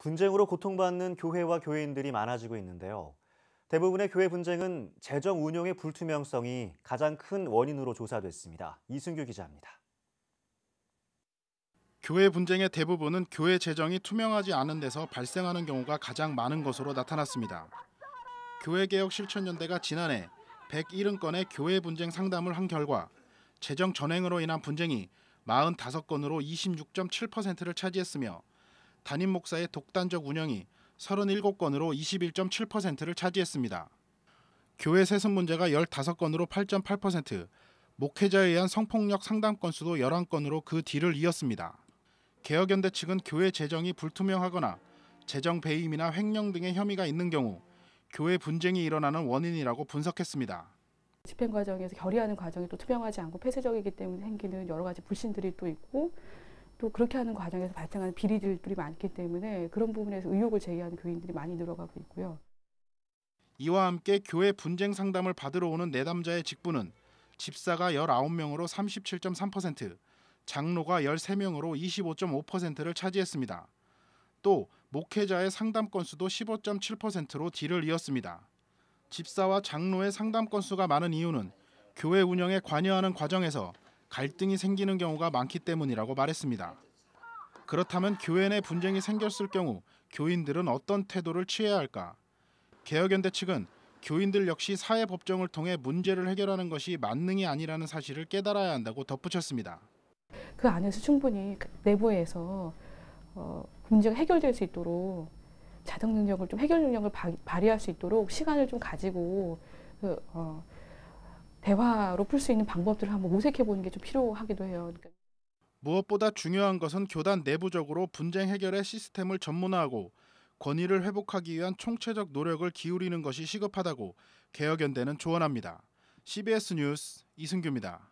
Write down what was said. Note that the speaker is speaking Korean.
분쟁으로 고통받는 교회와 교인들이 회 많아지고 있는데요. 대부분의 교회 분쟁은 재정 운용의 불투명성이 가장 큰 원인으로 조사됐습니다. 이승규 기자입니다. 교회 분쟁의 대부분은 교회 재정이 투명하지 않은 데서 발생하는 경우가 가장 많은 것으로 나타났습니다. 교회개혁실천연대가 지난해 170건의 교회 분쟁 상담을 한 결과 재정 전횡으로 인한 분쟁이 45건으로 26.7%를 차지했으며 담임 목사의 독단적 운영이 37건으로 21.7%를 차지했습니다. 교회 세습 문제가 15건으로 8.8%, 목회자에 의한 성폭력 상담 건수도 11건으로 그 뒤를 이었습니다. 개혁연대 측은 교회 재정이 불투명하거나 재정 배임이나 횡령 등의 혐의가 있는 경우 교회 분쟁이 일어나는 원인이라고 분석했습니다. 집행 과정에서 결의하는 과정이 또 투명하지 않고 폐쇄적이기 때문에 생기는 여러 가지 불신들이 또 있고 또 그렇게 하는 과정에서 발생하는 비리들이 많기 때문에 그런 부분에서 의혹을 제기하는 교인들이 많이 늘어가고 있고요. 이와 함께 교회 분쟁 상담을 받으러 오는 내담자의 직분은 집사가 19명으로 37.3%, 장로가 13명으로 25.5%를 차지했습니다. 또 목회자의 상담 건수도 15.7%로 뒤를 이었습니다. 집사와 장로의 상담 건수가 많은 이유는 교회 운영에 관여하는 과정에서 갈등이 생기는 경우가 많기 때문이라고 말했습니다. 그렇다면 교회 내 분쟁이 생겼을 경우 교인들은 어떤 태도를 취해야 할까? 개혁연대 측은 교인들 역시 사회 법정을 통해 문제를 해결하는 것이 만능이 아니라는 사실을 깨달아야 한다고 덧붙였습니다. 그 안에서 충분히 내부에서 어, 문제가 해결될 수 있도록 자정 능력을 좀 해결 능력을 바, 발휘할 수 있도록 시간을 좀 가지고 그, 어, 대화로 풀 수 있는 방법들을 한번 모색해 보는 게 좀 필요하기도 해요. 그러니까 무엇보다 중요한 것은 교단 내부적으로 분쟁 해결의 시스템을 전문화하고 권위를 회복하기 위한 총체적 노력을 기울이는 것이 시급하다고 개혁연대는 조언합니다. CBS 뉴스 이승규입니다.